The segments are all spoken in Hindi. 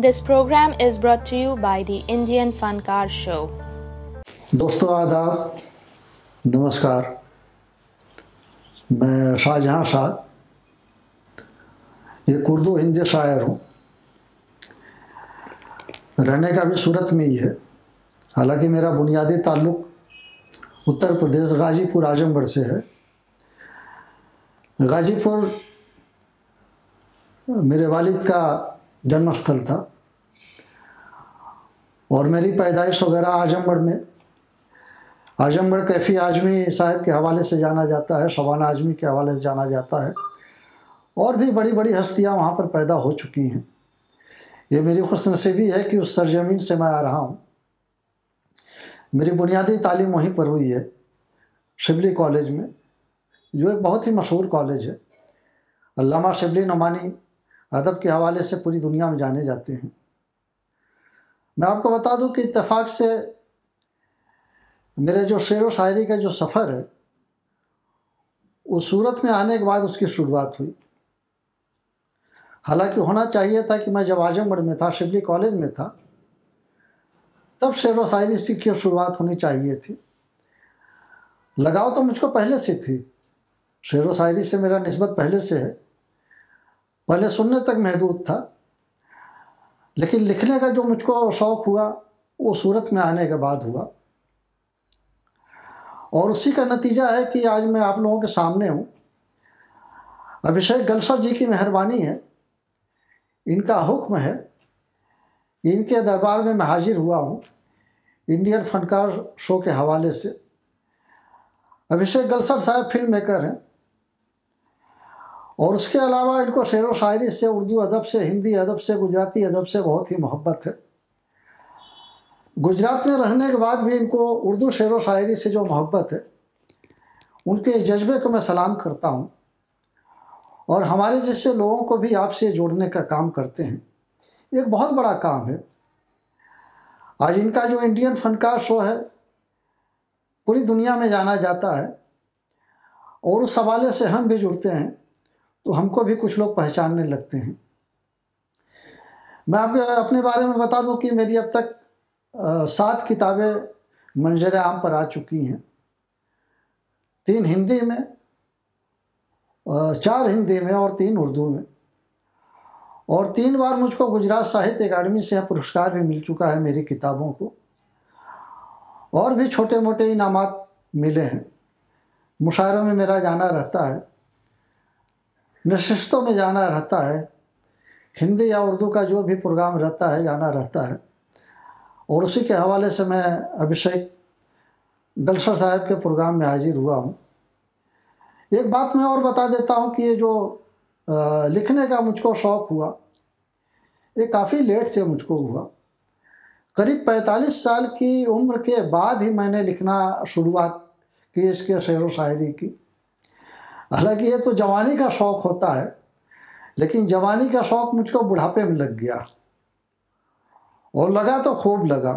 this programme is brought to you by the Indian Funkaar show दोस्तों आदाब नमस्कार मैं शाहजहां शाह ये उर्दू हिंदी शायर हूँ रहने का भी सूरत में ही है हालांकि मेरा बुनियादी ताल्लुक उत्तर प्रदेश गाजीपुर आजमगढ़ से है गाजीपुर मेरे वालिद का जन्मस्थल था और मेरी पैदाइश वगैरह आजमगढ़ में आजमगढ़ कैफ़ी आजमी साहब के हवाले से जाना जाता है शबान आजमी के हवाले से जाना जाता है और भी बड़ी बड़ी हस्तियां वहाँ पर पैदा हो चुकी हैं ये मेरी खुशनसीबी है कि उस सरजमीन से मैं आ रहा हूँ मेरी बुनियादी तालीम वहीं पर हुई है शिबली कॉलेज में जो एक बहुत ही मशहूर कॉलेज है अलामा शिबली नमानी अदब के हवाले से पूरी दुनिया में जाने जाते हैं मैं आपको बता दूं कि इतफाक से मेरे जो शेर व शायरी का जो सफ़र है वो सूरत में आने के बाद उसकी शुरुआत हुई हालांकि होना चाहिए था कि मैं जब आजमगढ़ में था शिवली कॉलेज में था तब शेर व शायरी की शुरुआत होनी चाहिए थी लगाव तो मुझको पहले से थी शेर व शायरी से मेरा नस्बत पहले से है पहले सुनने तक महदूद था लेकिन लिखने का जो मुझको शौक़ हुआ वो सूरत में आने के बाद हुआ और उसी का नतीजा है कि आज मैं आप लोगों के सामने हूँ अभिषेक गलसर जी की मेहरबानी है इनका हुक्म है इनके दरबार में मैं हाजिर हुआ हूँ इंडियन फनकार शो के हवाले से अभिषेक गलसर साहब फिल्म मेकर हैं और उसके अलावा इनको शेर व शायरी से उर्दू अदब से हिंदी अदब से गुजराती अदब से बहुत ही मोहब्बत है गुजरात में रहने के बाद भी इनको उर्दू शेर व शायरी से जो मोहब्बत है उनके जज्बे को मैं सलाम करता हूँ और हमारे जैसे लोगों को भी आपसे जोड़ने का काम करते हैं एक बहुत बड़ा काम है आज इनका जो इंडियन फनकार शो है पूरी दुनिया में जाना जाता है और उस हवाले से हम भी जुड़ते हैं तो हमको भी कुछ लोग पहचानने लगते हैं मैं आपके अपने बारे में बता दूं कि मेरी अब तक सात किताबें मंजर आम पर आ चुकी हैं तीन हिंदी में चार हिंदी में और तीन उर्दू में और तीन बार मुझको गुजरात साहित्य अकादमी से पुरस्कार भी मिल चुका है मेरी किताबों को और भी छोटे मोटे इनाम मिले हैं मुशायरों में मेरा जाना रहता है नशिस्तों में जाना रहता है हिंदी या उर्दू का जो भी प्रोग्राम रहता है जाना रहता है और उसी के हवाले से मैं अभिषेक दलसर साहब के प्रोग्राम में हाजिर हुआ हूँ एक बात मैं और बता देता हूँ कि ये जो लिखने का मुझको शौक़ हुआ ये काफ़ी लेट से मुझको हुआ करीब 45 साल की उम्र के बाद ही मैंने लिखना शुरुआत की इसके शेर व शायरी की हालांकि ये तो जवानी का शौक़ होता है लेकिन जवानी का शौक़ मुझको बुढ़ापे में लग गया और लगा तो खूब लगा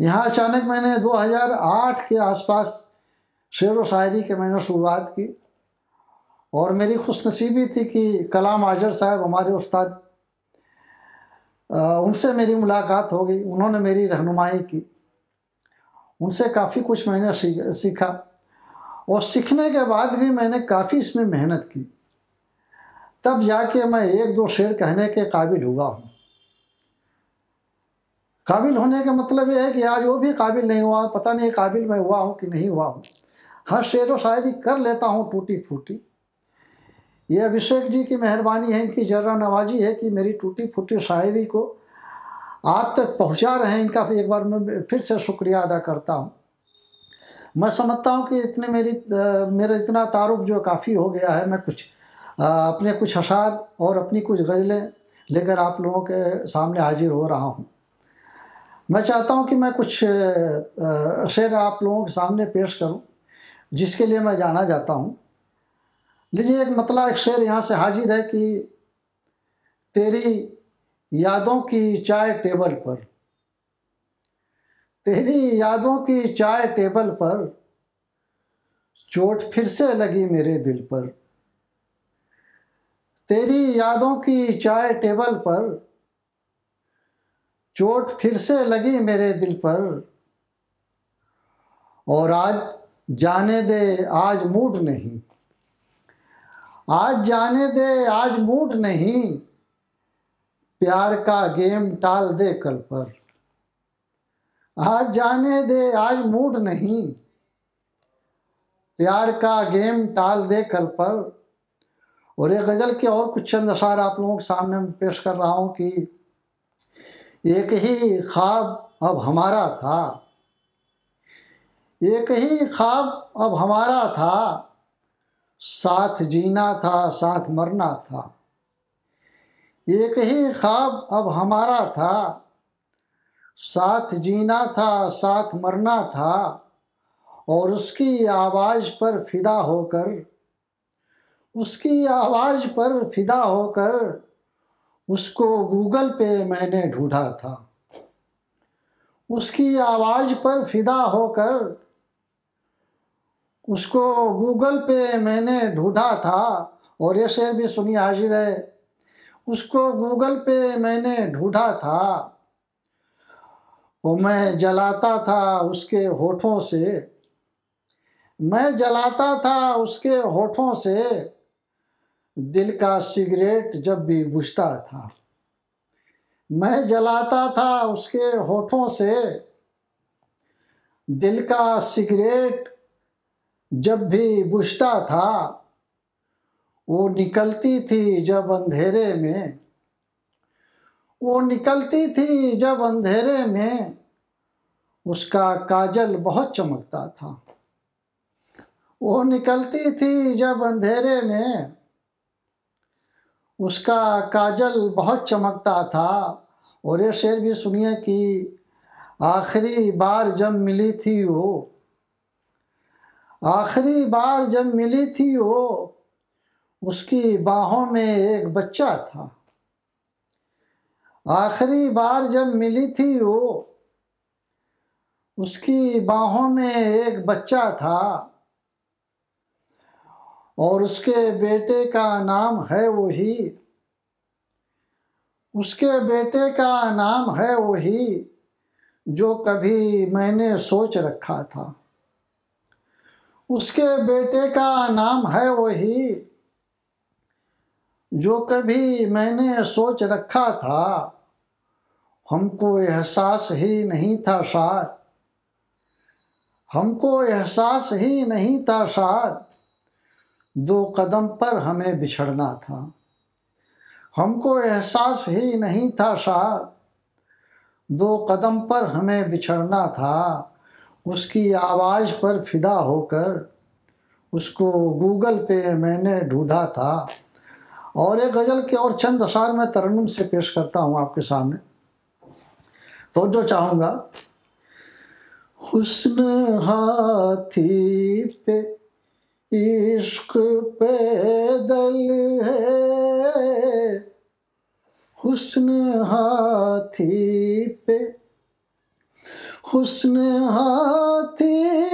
यहाँ अचानक मैंने 2008 के आसपास शेर व शायरी के मैंने शुरुआत की और मेरी खुशनसीबी थी कि कलाम आजर साहब हमारे उस्ताद उनसे मेरी मुलाकात हो गई उन्होंने मेरी रहनुमाई की उनसे काफ़ी कुछ मैंने सीखा और सीखने के बाद भी मैंने काफ़ी इसमें मेहनत की तब जाके मैं एक दो शेर कहने के काबिल हुआ हूँ काबिल होने का मतलब यह है कि आज वो भी काबिल नहीं हुआ पता नहीं काबिल मैं हुआ हूँ कि नहीं हुआ हूँ हर शेर व शायरी कर लेता हूँ टूटी फूटी ये अभिषेक जी की मेहरबानी है इनकी जर्रा नवाजी है कि मेरी टूटी फूटी शायरी को आप तक पहुँचा रहे हैं इनका एक बार मैं फिर से शुक्रिया अदा करता हूँ मैं समझता हूँ कि इतने मेरी मेरा इतना तारुफ जो काफ़ी हो गया है मैं कुछ अपने कुछ अशार और अपनी कुछ गज़लें लेकर आप लोगों के सामने हाजिर हो रहा हूँ मैं चाहता हूँ कि मैं कुछ शेर आप लोगों के सामने पेश करूँ जिसके लिए मैं जाना जाता हूँ लीजिए एक मतला एक शेर यहाँ से हाजिर है कि तेरी यादों की चाय टेबल पर तेरी यादों की चाय टेबल पर चोट फिर से लगी मेरे दिल पर तेरी यादों की चाय टेबल पर चोट फिर से लगी मेरे दिल पर और आज जाने दे आज मूड नहीं आज जाने दे आज मूड नहीं प्यार का गेम टाल दे कल पर आज जाने दे आज मूड नहीं प्यार का गेम टाल दे कल पर और ये गज़ल के और कुछ चंद अशार आप लोगों के सामने पेश कर रहा हूँ कि एक ही ख्वाब अब हमारा था एक ही ख्वाब अब हमारा था साथ जीना था साथ मरना था एक ही ख्वाब अब हमारा था साथ जीना था साथ मरना था और उसकी आवाज़ पर फिदा होकर उसकी आवाज़ पर फिदा होकर उसको गूगल पे मैंने ढूंढा था उसकी आवाज़ पर फिदा होकर उसको गूगल पे मैंने ढूंढा था और ये शेर भी सुनिए हाजिर है उसको गूगल पे मैंने ढूंढा था वो मैं जलाता था उसके होठों से मैं जलाता था उसके होठों से दिल का सिगरेट जब भी बुझता था मैं जलाता था उसके होठों से दिल का सिगरेट जब भी बुझता था वो निकलती थी जब अंधेरे में वो निकलती थी जब अंधेरे में उसका काजल बहुत चमकता था वो निकलती थी जब अंधेरे में उसका काजल बहुत चमकता था और ये शेर भी सुनिए कि आखिरी बार जब मिली थी वो आखिरी बार जब मिली थी वो उसकी बाहों में एक बच्चा था आखिरी बार जब मिली थी वो उसकी बाहों में एक बच्चा था और उसके बेटे का नाम है वही उसके बेटे का नाम है वही जो कभी मैंने सोच रखा था उसके बेटे का नाम है वही जो कभी मैंने सोच रखा था हमको एहसास ही नहीं था शायद हमको एहसास ही नहीं था शायद दो कदम पर हमें बिछड़ना था हमको एहसास ही नहीं था शायद दो कदम पर हमें बिछड़ना था उसकी आवाज़ पर फिदा होकर उसको गूगल पे मैंने ढूंढा था और एक गज़ल के और चंद अशार में तरन्नुम से पेश करता हूँ आपके सामने तो जो चाहूँगा हुस्न हाथी पे इश्क पैदल है हुस्न हाथी पे हुस्न हाथी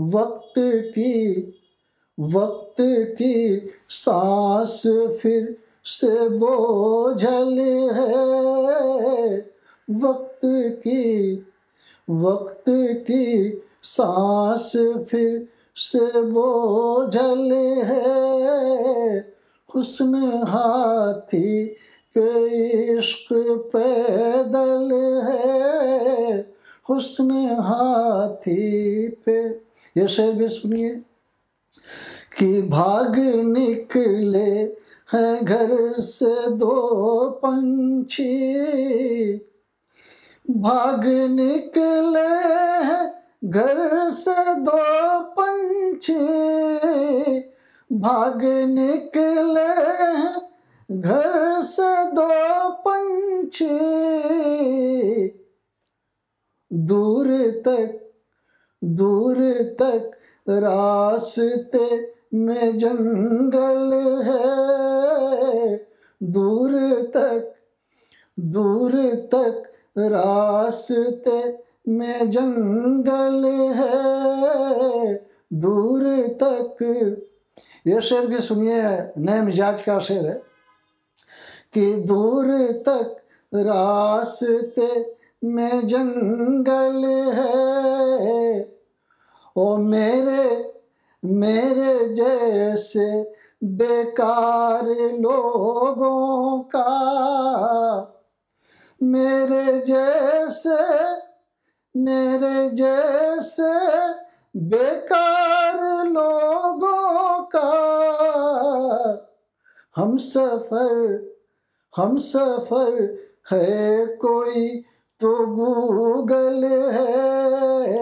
वक्त की वक्त की सांस फिर से बोझल है वक्त की वक्त की सांस फिर से बोझल है हुस्न हाथी के इश्क पैदल है उसने हाथी पे ये शेर भी सुनिए कि भाग निकले हैं घर से दो पंछी भाग निकले हैं घर से दो पंछी भाग निकले हैं घर से दो पंछी दूर तक दूर तक रास्ते में जंगल है दूर तक दूर तक रास्ते में जंगल है दूर तक ये शेर भी सुनिए नए मिजाज का शेर है कि दूर तक रास्ते में जंगल है ओ मेरे मेरे जैसे बेकार लोगों का मेरे जैसे मेरे जैसे बेकार लोगों का हम सफ़र हम सफ़र है कोई तो गूगल है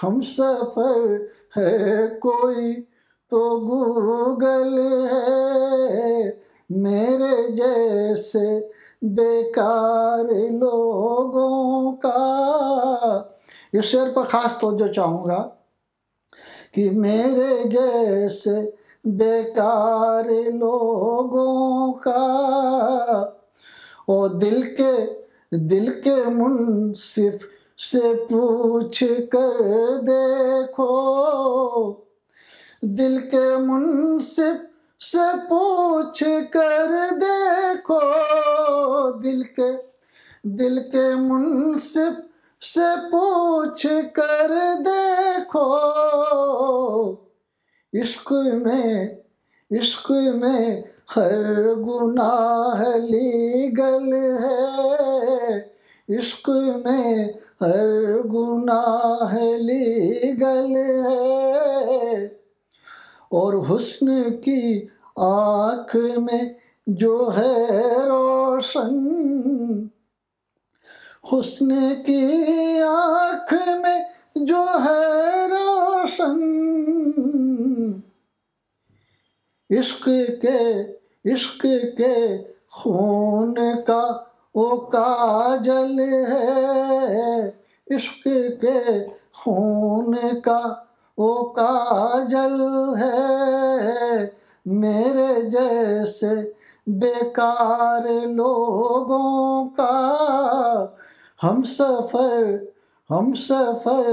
हम सफर है कोई तो गूगल है मेरे जैसे बेकार लोगों का इस शेर पर ख़ास तोज्जो चाहूँगा कि मेरे जैसे बेकार लोगों का ओ दिल के दिल के मुनसिफ़ से पूछ कर देखो दिल के मुंसिफ से पूछ कर देखो दिल के दिल के मुंसिफ से पूछ कर देखो इश्क में इश्क में हर गुनाह लीगल है इश्क में हर गुनाह ली गल है और हुस्न की आँख में जो है रोशन हुस्न की आँख में जो है रोशन इश्क के इश्क के खून का वो काजल है इश्क के खून का वो काजल है मेरे जैसे बेकार लोगों का हम सफ़र हम सफ़र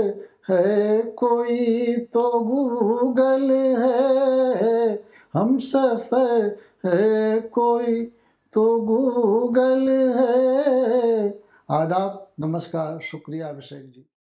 है कोई तो गूगल है हम सफ़र है कोई तो गूगल है आदाब नमस्कार शुक्रिया अभिषेक जी